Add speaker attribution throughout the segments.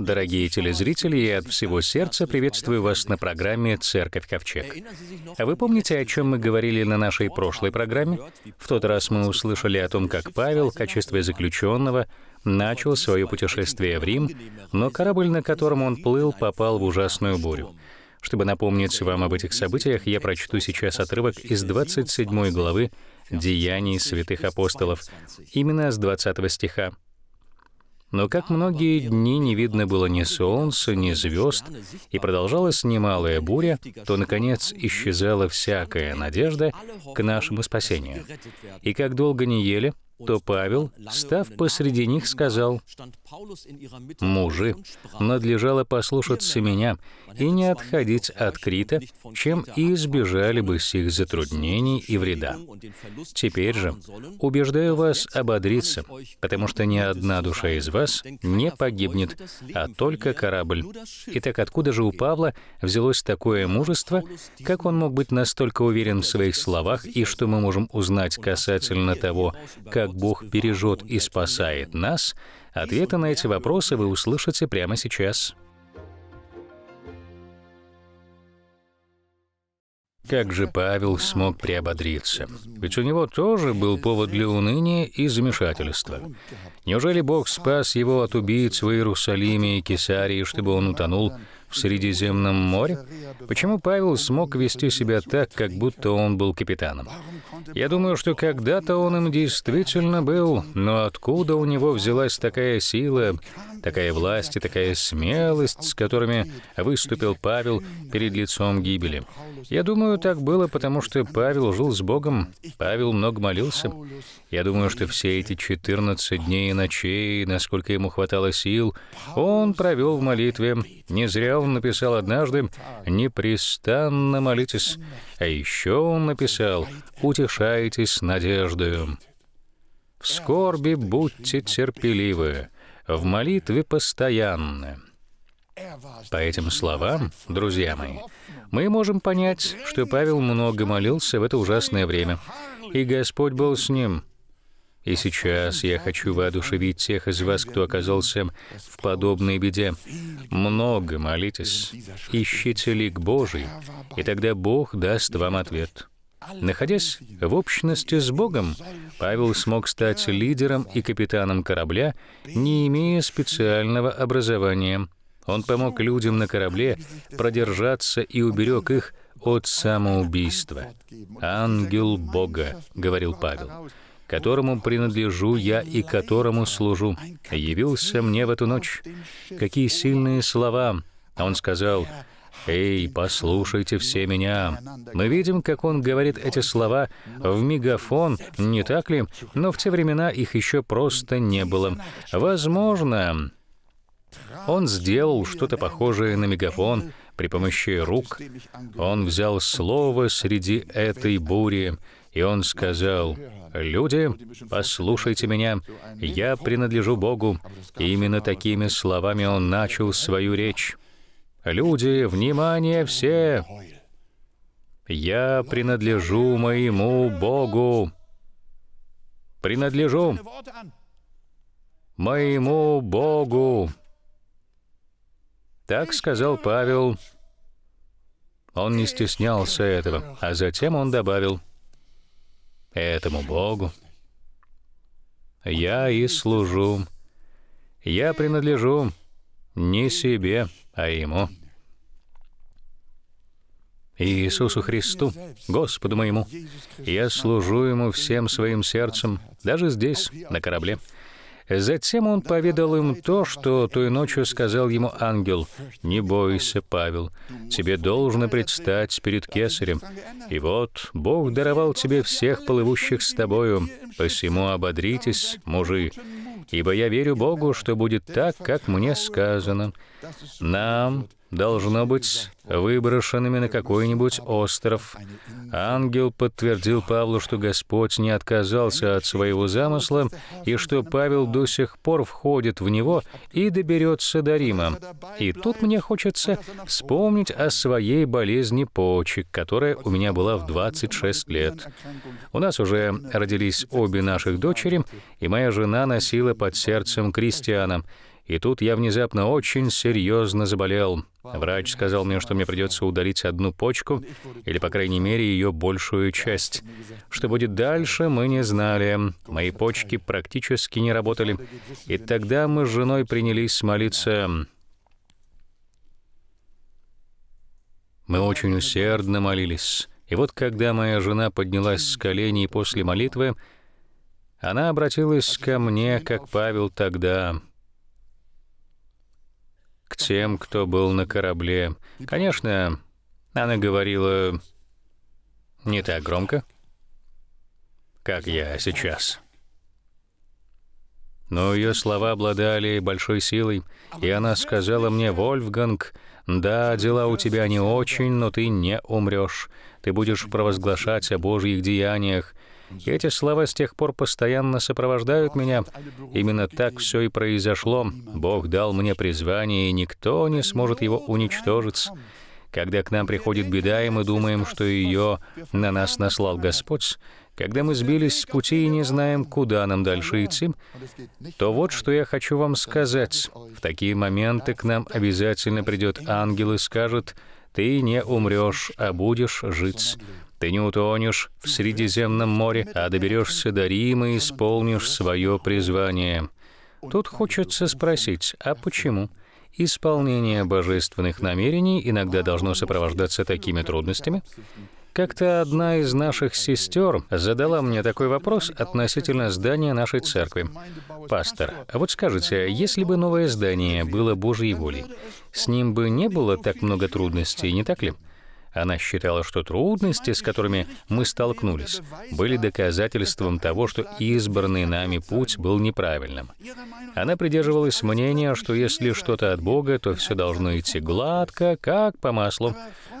Speaker 1: Дорогие телезрители, я от всего сердца приветствую вас на программе «Церковь Ковчег». А вы помните, о чем мы говорили на нашей прошлой программе? В тот раз мы услышали о том, как Павел в качестве заключенного начал свое путешествие в Рим, но корабль, на котором он плыл, попал в ужасную бурю. Чтобы напомнить вам об этих событиях, я прочту сейчас отрывок из 27 главы «Деяний святых апостолов», именно с 20 стиха. Но как многие дни не видно было ни солнца, ни звезд, и продолжалась немалая буря, то, наконец, исчезала всякая надежда к нашему спасению. И как долго не ели, то Павел, став посреди них, сказал, «Мужи, надлежало послушаться меня и не отходить от Крита, чем и избежали бы сих затруднений и вреда. Теперь же убеждаю вас ободриться, потому что ни одна душа из вас не погибнет, а только корабль. Итак, откуда же у Павла взялось такое мужество, как он мог быть настолько уверен в своих словах и что мы можем узнать касательно того, как как Бог бережет и спасает нас, ответы на эти вопросы вы услышите прямо сейчас. Как же Павел смог приободриться? Ведь у него тоже был повод для уныния и замешательства. Неужели Бог спас его от убийц в Иерусалиме и Кесарии, чтобы он утонул в Средиземном море? Почему Павел смог вести себя так, как будто он был капитаном? Я думаю, что когда-то он им действительно был, но откуда у него взялась такая сила, такая власть и такая смелость, с которыми выступил Павел перед лицом гибели? Я думаю, так было, потому что Павел жил с Богом, Павел много молился. Я думаю, что все эти 14 дней и ночей, насколько ему хватало сил, он провел в молитве, не зря он написал однажды «Непрестанно молитесь», а еще он написал «Утешайтесь надеждою». В скорби будьте терпеливы, в молитве постоянны. По этим словам, друзья мои, мы можем понять, что Павел много молился в это ужасное время, и Господь был с ним — и сейчас я хочу воодушевить тех из вас, кто оказался в подобной беде. Много молитесь, ищите лик Божий, и тогда Бог даст вам ответ. Находясь в общности с Богом, Павел смог стать лидером и капитаном корабля, не имея специального образования. Он помог людям на корабле продержаться и уберег их от самоубийства. «Ангел Бога», — говорил Павел которому принадлежу я и которому служу, явился мне в эту ночь. Какие сильные слова! Он сказал, «Эй, послушайте все меня». Мы видим, как он говорит эти слова в мегафон, не так ли? Но в те времена их еще просто не было. Возможно, он сделал что-то похожее на мегафон при помощи рук. Он взял слово среди этой бури. И он сказал, «Люди, послушайте меня, я принадлежу Богу». И именно такими словами он начал свою речь. «Люди, внимание все! Я принадлежу моему Богу! Принадлежу моему Богу!» Так сказал Павел. Он не стеснялся этого, а затем он добавил, этому Богу. Я и служу. Я принадлежу не себе, а Ему. Иисусу Христу, Господу моему. Я служу Ему всем своим сердцем, даже здесь, на корабле. Затем он поведал им то, что той ночью сказал ему ангел, «Не бойся, Павел, тебе должно предстать перед кесарем. И вот Бог даровал тебе всех плывущих с тобою, посему ободритесь, мужи, ибо я верю Богу, что будет так, как мне сказано. Нам, должно быть выброшенными на какой-нибудь остров. Ангел подтвердил Павлу, что Господь не отказался от своего замысла и что Павел до сих пор входит в него и доберется до Рима. И тут мне хочется вспомнить о своей болезни почек, которая у меня была в 26 лет. У нас уже родились обе наших дочери, и моя жена носила под сердцем крестьянам. И тут я внезапно очень серьезно заболел. Врач сказал мне, что мне придется удалить одну почку, или, по крайней мере, ее большую часть. Что будет дальше, мы не знали. Мои почки практически не работали. И тогда мы с женой принялись молиться. Мы очень усердно молились. И вот когда моя жена поднялась с коленей после молитвы, она обратилась ко мне, как Павел тогда — тем, кто был на корабле. Конечно, она говорила не так громко, как я сейчас. Но ее слова обладали большой силой, и она сказала мне, «Вольфганг, да, дела у тебя не очень, но ты не умрешь. Ты будешь провозглашать о Божьих деяниях, и эти слова с тех пор постоянно сопровождают меня. Именно так все и произошло. Бог дал мне призвание, и никто не сможет его уничтожить. Когда к нам приходит беда, и мы думаем, что ее на нас наслал Господь, когда мы сбились с пути и не знаем, куда нам дальше идти, то вот что я хочу вам сказать. В такие моменты к нам обязательно придет ангел и скажет, «Ты не умрешь, а будешь жить». Ты не утонешь в Средиземном море, а доберешься до Рима и исполнишь свое призвание. Тут хочется спросить, а почему? Исполнение божественных намерений иногда должно сопровождаться такими трудностями? Как-то одна из наших сестер задала мне такой вопрос относительно здания нашей церкви. «Пастор, а вот скажите, если бы новое здание было Божьей волей, с ним бы не было так много трудностей, не так ли?» Она считала, что трудности, с которыми мы столкнулись, были доказательством того, что избранный нами путь был неправильным. Она придерживалась мнения, что если что-то от Бога, то все должно идти гладко, как по маслу.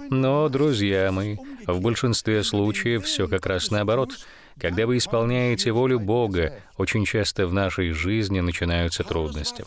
Speaker 1: Но, друзья мои, в большинстве случаев все как раз наоборот — когда вы исполняете волю Бога, очень часто в нашей жизни начинаются трудности.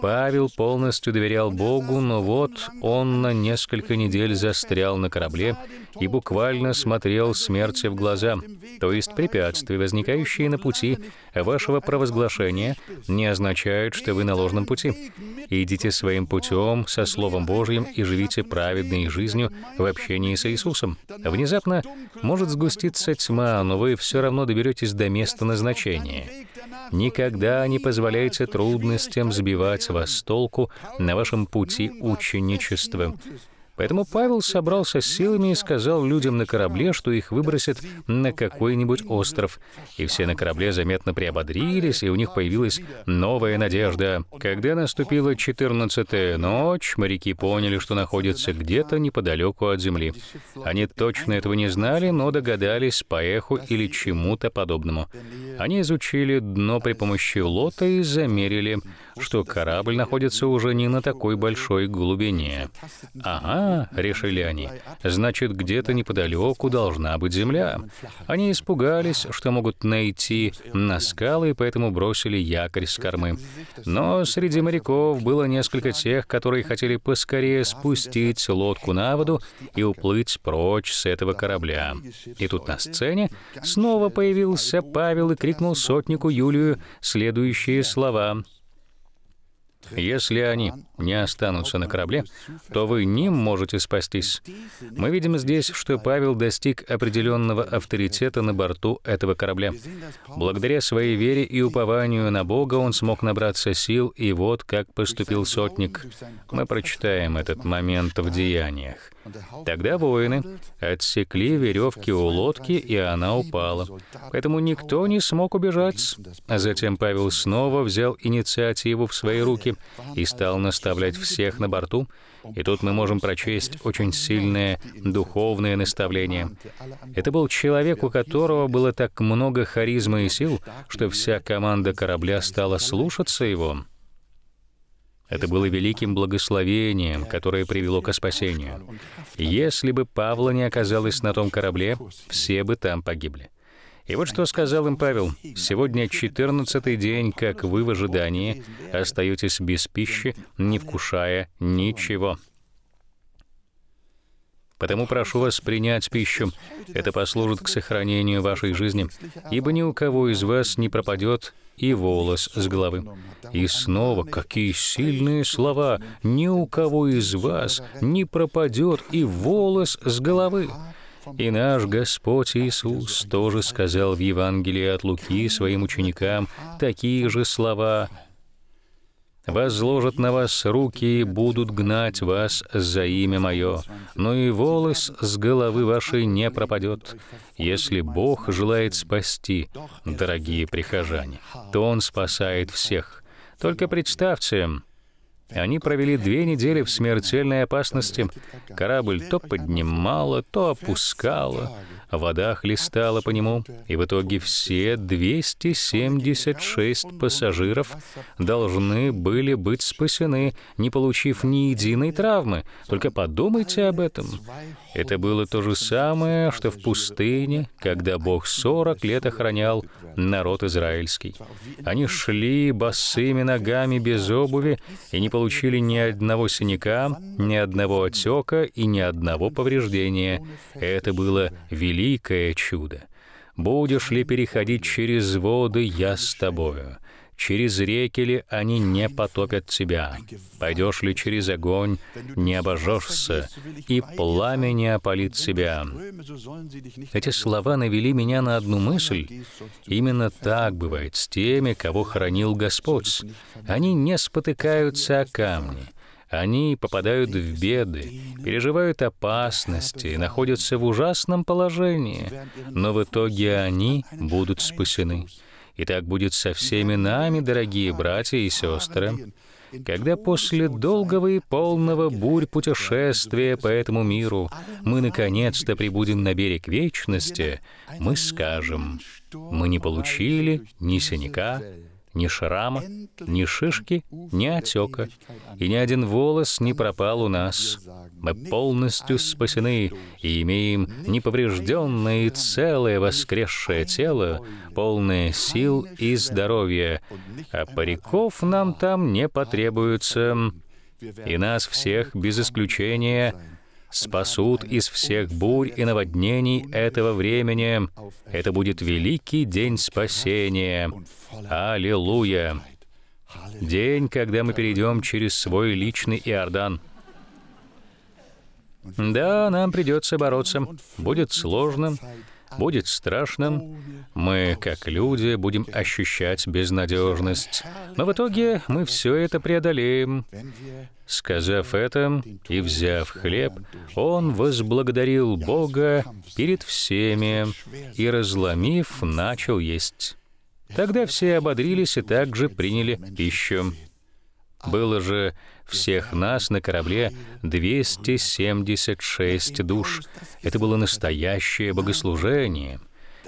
Speaker 1: Павел полностью доверял Богу, но вот он на несколько недель застрял на корабле и буквально смотрел смерти в глаза, то есть препятствия, возникающие на пути вашего провозглашения, не означают, что вы на ложном пути. Идите своим путем со Словом Божьим и живите праведной жизнью в общении с Иисусом. Внезапно может сгуститься тьма, но вы все равно доберетесь до места назначения. Никогда не позволяйте трудностям сбивать вас с толку на вашем пути ученичества. Поэтому Павел собрался с силами и сказал людям на корабле, что их выбросят на какой-нибудь остров. И все на корабле заметно приободрились, и у них появилась новая надежда. Когда наступила 14-я ночь, моряки поняли, что находятся где-то неподалеку от земли. Они точно этого не знали, но догадались по эху или чему-то подобному. Они изучили дно при помощи лота и замерили — что корабль находится уже не на такой большой глубине. «Ага», — решили они, — «значит, где-то неподалеку должна быть земля». Они испугались, что могут найти на скалы, поэтому бросили якорь с кормы. Но среди моряков было несколько тех, которые хотели поскорее спустить лодку на воду и уплыть прочь с этого корабля. И тут на сцене снова появился Павел и крикнул сотнику Юлию следующие слова — если они не останутся на корабле, то вы не можете спастись. Мы видим здесь, что Павел достиг определенного авторитета на борту этого корабля. Благодаря своей вере и упованию на Бога он смог набраться сил, и вот как поступил сотник. Мы прочитаем этот момент в Деяниях. Тогда воины отсекли веревки у лодки, и она упала. Поэтому никто не смог убежать. затем Павел снова взял инициативу в свои руки и стал наставлять всех на борту. И тут мы можем прочесть очень сильное духовное наставление. Это был человек, у которого было так много харизмы и сил, что вся команда корабля стала слушаться его. Это было великим благословением, которое привело к спасению. Если бы Павла не оказалось на том корабле, все бы там погибли. И вот что сказал им Павел. «Сегодня 14 день, как вы в ожидании, остаетесь без пищи, не вкушая ничего». Потому прошу вас принять пищу. Это послужит к сохранению вашей жизни, ибо ни у кого из вас не пропадет и волос с головы. И снова, какие сильные слова! Ни у кого из вас не пропадет и волос с головы. И наш Господь Иисус тоже сказал в Евангелии от Луки своим ученикам такие же слова возложат на вас руки и будут гнать вас за имя Мое, но и волос с головы вашей не пропадет. Если Бог желает спасти, дорогие прихожане, то Он спасает всех. Только представьте, они провели две недели в смертельной опасности. Корабль то поднимало, то опускало, вода хлестала по нему, и в итоге все 276 пассажиров должны были быть спасены, не получив ни единой травмы. Только подумайте об этом. Это было то же самое, что в пустыне, когда Бог 40 лет охранял народ израильский. Они шли босыми ногами без обуви и не получили ни одного синяка, ни одного отека и ни одного повреждения. Это было великое чудо. «Будешь ли переходить через воды, я с тобою?» Через реки ли они не потопят тебя? Пойдешь ли через огонь, не обожжешься, и пламя не опалит себя? Эти слова навели меня на одну мысль. Именно так бывает с теми, кого хранил Господь. Они не спотыкаются о камни. Они попадают в беды, переживают опасности, находятся в ужасном положении, но в итоге они будут спасены. И так будет со всеми нами, дорогие братья и сестры, когда после долгого и полного бурь путешествия по этому миру мы наконец-то прибудем на берег вечности, мы скажем, мы не получили ни синяка, ни шрама, ни шишки, ни отека, и ни один волос не пропал у нас. Мы полностью спасены и имеем неповрежденное и целое воскресшее тело, полное сил и здоровья, а париков нам там не потребуется. И нас всех, без исключения, спасут из всех бурь и наводнений этого времени. Это будет великий день спасения. Аллилуйя! День, когда мы перейдем через свой личный Иордан. Да, нам придется бороться. Будет сложно. Будет страшно, мы, как люди, будем ощущать безнадежность, но в итоге мы все это преодолеем. Сказав это и взяв хлеб, он возблагодарил Бога перед всеми и, разломив, начал есть. Тогда все ободрились и также приняли пищу. Было же всех нас на корабле 276 душ. Это было настоящее богослужение.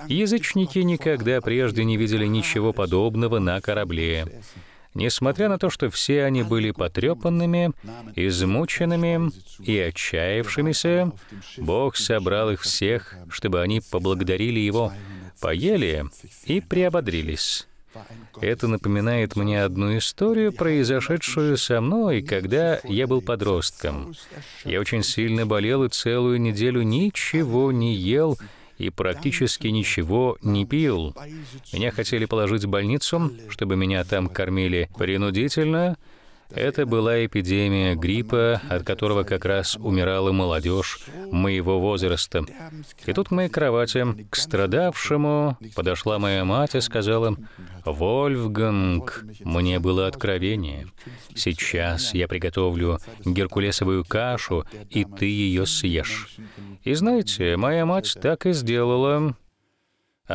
Speaker 1: Язычники никогда прежде не видели ничего подобного на корабле. Несмотря на то, что все они были потрепанными, измученными и отчаявшимися, Бог собрал их всех, чтобы они поблагодарили Его, поели и приободрились. Это напоминает мне одну историю, произошедшую со мной, когда я был подростком. Я очень сильно болел и целую неделю ничего не ел, и практически ничего не пил. Меня хотели положить в больницу, чтобы меня там кормили принудительно, это была эпидемия гриппа, от которого как раз умирала молодежь моего возраста. И тут к моей кровати, к страдавшему, подошла моя мать и сказала, «Вольфганг, мне было откровение. Сейчас я приготовлю геркулесовую кашу, и ты ее съешь». И знаете, моя мать так и сделала.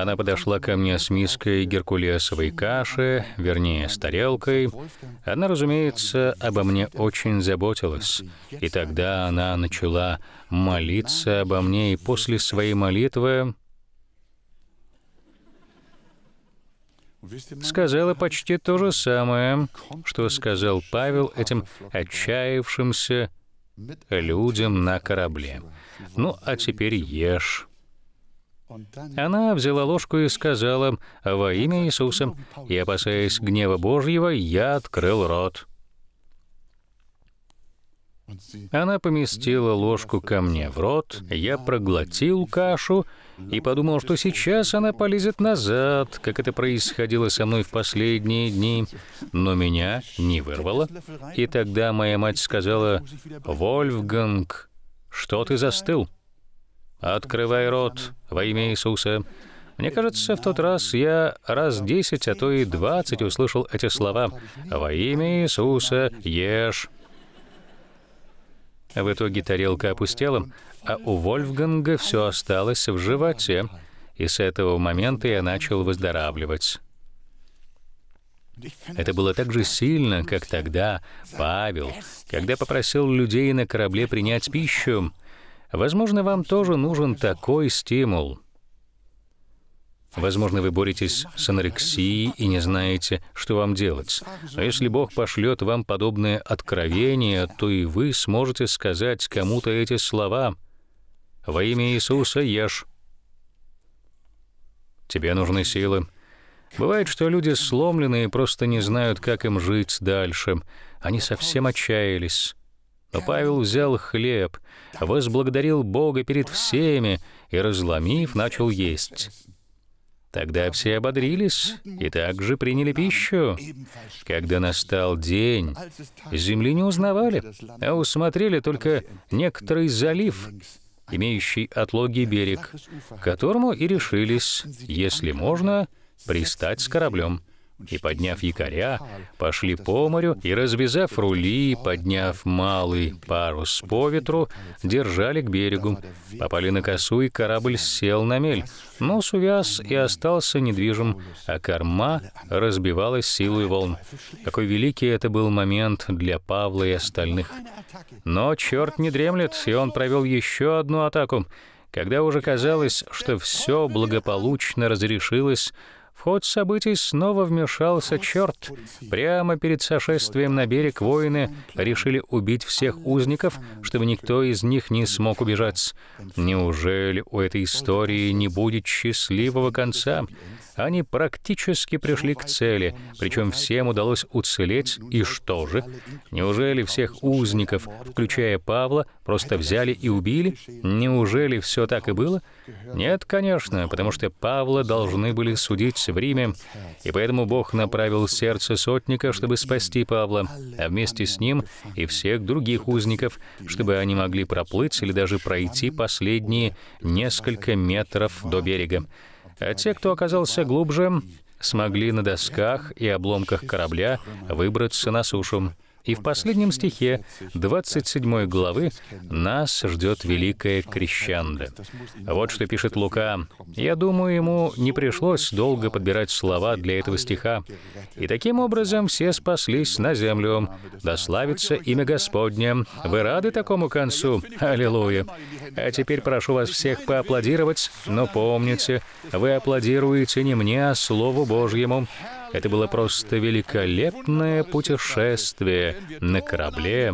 Speaker 1: Она подошла ко мне с миской геркулесовой каши, вернее, с тарелкой. Она, разумеется, обо мне очень заботилась. И тогда она начала молиться обо мне, и после своей молитвы сказала почти то же самое, что сказал Павел этим отчаявшимся людям на корабле. «Ну, а теперь ешь». Она взяла ложку и сказала, «Во имя Иисуса». И, опасаясь гнева Божьего, я открыл рот. Она поместила ложку ко мне в рот, я проглотил кашу и подумал, что сейчас она полезет назад, как это происходило со мной в последние дни, но меня не вырвало. И тогда моя мать сказала, «Вольфганг, что ты застыл?» «Открывай рот во имя Иисуса». Мне кажется, в тот раз я раз десять, а то и двадцать услышал эти слова «Во имя Иисуса ешь». В итоге тарелка опустела, а у Вольфганга все осталось в животе, и с этого момента я начал выздоравливать. Это было так же сильно, как тогда Павел, когда попросил людей на корабле принять пищу — Возможно, вам тоже нужен такой стимул. Возможно, вы боретесь с анорексией и не знаете, что вам делать. Но а если Бог пошлет вам подобное откровение, то и вы сможете сказать кому-то эти слова «Во имя Иисуса ешь». Тебе нужны силы. Бывает, что люди сломленные просто не знают, как им жить дальше. Они совсем отчаялись. А Павел взял хлеб, возблагодарил Бога перед всеми и, разломив, начал есть. Тогда все ободрились и также приняли пищу. Когда настал день, земли не узнавали, а усмотрели только некоторый залив, имеющий отлогий берег, к которому и решились, если можно, пристать с кораблем и, подняв якоря, пошли по морю и, развязав рули, подняв малый парус по ветру, держали к берегу. Попали на косу, и корабль сел на мель. Нос увяз и остался недвижим, а корма разбивалась силой волн. Какой великий это был момент для Павла и остальных. Но черт не дремлет, и он провел еще одну атаку. Когда уже казалось, что все благополучно разрешилось, ход событий снова вмешался черт. Прямо перед сошествием на берег воины решили убить всех узников, чтобы никто из них не смог убежать. Неужели у этой истории не будет счастливого конца? Они практически пришли к цели, причем всем удалось уцелеть, и что же? Неужели всех узников, включая Павла, просто взяли и убили? Неужели все так и было? Нет, конечно, потому что Павла должны были судить в Риме, и поэтому Бог направил сердце сотника, чтобы спасти Павла, а вместе с ним и всех других узников, чтобы они могли проплыть или даже пройти последние несколько метров до берега а те, кто оказался глубже, смогли на досках и обломках корабля выбраться на сушу. И в последнем стихе 27 главы нас ждет великое крещендо. Вот что пишет Лука. Я думаю, ему не пришлось долго подбирать слова для этого стиха. «И таким образом все спаслись на землю. Да славится имя Господне. Вы рады такому концу? Аллилуйя! А теперь прошу вас всех поаплодировать, но помните, вы аплодируете не мне, а Слову Божьему. Это было просто великолепное путешествие на корабле,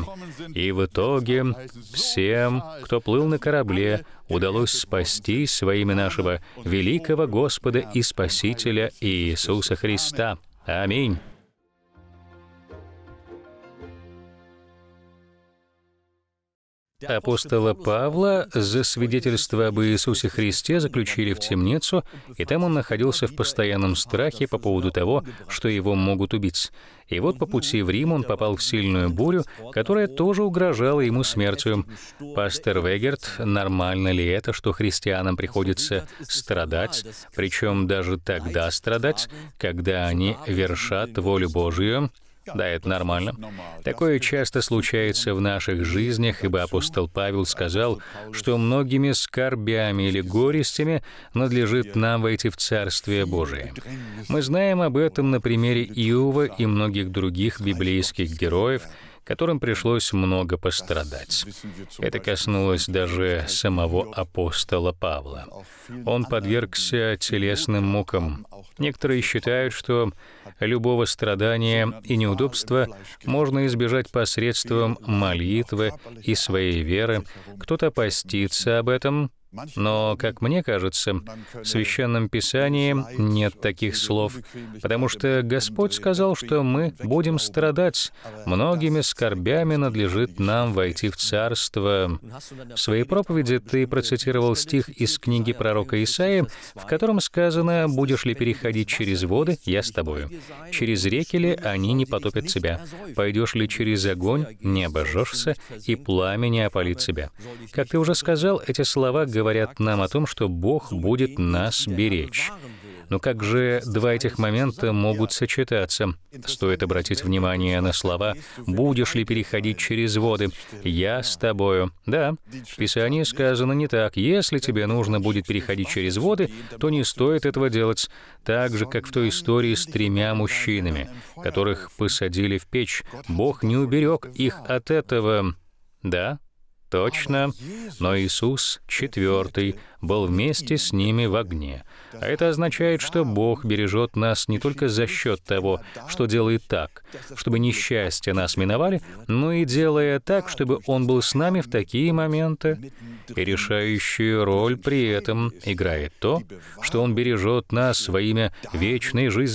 Speaker 1: и в итоге всем, кто плыл на корабле, удалось спасти своими нашего великого Господа и Спасителя Иисуса Христа. Аминь. апостола Павла за свидетельство об Иисусе Христе заключили в темницу, и там он находился в постоянном страхе по поводу того, что его могут убить. И вот по пути в Рим он попал в сильную бурю, которая тоже угрожала ему смертью. Пастор Вегерт, нормально ли это, что христианам приходится страдать, причем даже тогда страдать, когда они вершат волю Божию, да, это нормально. Такое часто случается в наших жизнях, ибо апостол Павел сказал, что многими скорбями или горестями надлежит нам войти в Царствие Божие. Мы знаем об этом на примере Иова и многих других библейских героев, которым пришлось много пострадать. Это коснулось даже самого апостола Павла. Он подвергся телесным мукам. Некоторые считают, что любого страдания и неудобства можно избежать посредством молитвы и своей веры. Кто-то постится об этом, но, как мне кажется, в Священном Писании нет таких слов, потому что Господь сказал, что мы будем страдать. Многими скорбями надлежит нам войти в Царство. В своей проповеди ты процитировал стих из книги пророка Исаия, в котором сказано «Будешь ли переходить через воды, я с тобою. Через реки ли они не потопят тебя. Пойдешь ли через огонь, не обожжешься, и пламя не опалит тебя». Как ты уже сказал, эти слова говорят говорят нам о том, что Бог будет нас беречь. Но как же два этих момента могут сочетаться? Стоит обратить внимание на слова «будешь ли переходить через воды?» «Я с тобою». Да, в Писании сказано не так. Если тебе нужно будет переходить через воды, то не стоит этого делать. Так же, как в той истории с тремя мужчинами, которых посадили в печь. Бог не уберег их от этого. Да, точно, но Иисус четвертый, был вместе с ними в огне. А это означает, что Бог бережет нас не только за счет того, что делает так, чтобы несчастья нас миновали, но и делая так, чтобы Он был с нами в такие моменты. И решающую роль при этом играет то, что Он бережет нас во имя вечной жизни.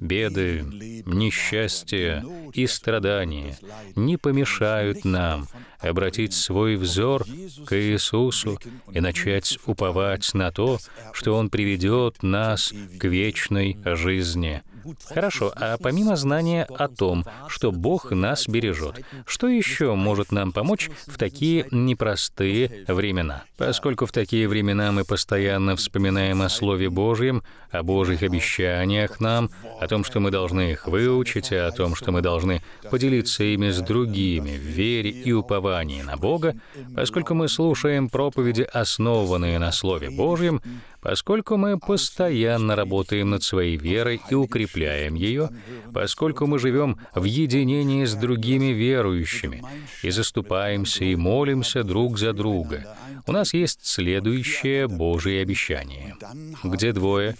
Speaker 1: Беды, несчастья и страдания не помешают нам обратить свой взор к Иисусу и начать здесь уповать на то, что Он приведет нас к вечной жизни. Хорошо, а помимо знания о том, что Бог нас бережет, что еще может нам помочь в такие непростые времена? Поскольку в такие времена мы постоянно вспоминаем о Слове Божьем, о Божьих обещаниях нам, о том, что мы должны их выучить, о том, что мы должны поделиться ими с другими в вере и уповании на Бога, поскольку мы слушаем проповеди, основанные на Слове Божьем, поскольку мы постоянно работаем над своей верой и укрепляем ее, поскольку мы живем в единении с другими верующими и заступаемся и молимся друг за друга. У нас есть следующее Божие обещание. Где двое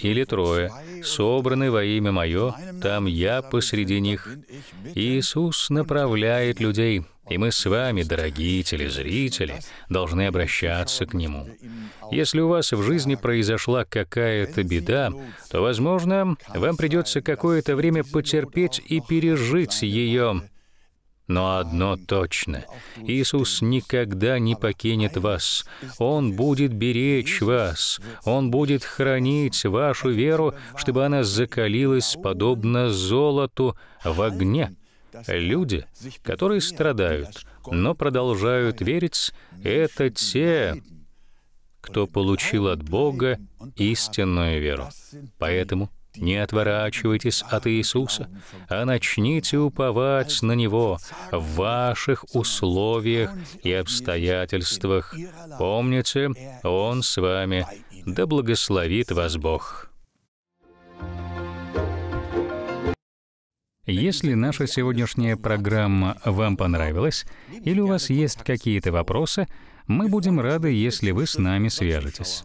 Speaker 1: или трое, собраны во имя Мое, там Я посреди них». Иисус направляет людей, и мы с вами, дорогие телезрители, должны обращаться к Нему. Если у вас в жизни произошла какая-то беда, то, возможно, вам придется какое-то время потерпеть и пережить ее, но одно точно — Иисус никогда не покинет вас. Он будет беречь вас. Он будет хранить вашу веру, чтобы она закалилась подобно золоту в огне. Люди, которые страдают, но продолжают верить, это те, кто получил от Бога истинную веру. Поэтому не отворачивайтесь от Иисуса, а начните уповать на Него в ваших условиях и обстоятельствах. Помните, Он с вами. Да благословит вас Бог. Если наша сегодняшняя программа вам понравилась или у вас есть какие-то вопросы, мы будем рады, если вы с нами свяжетесь.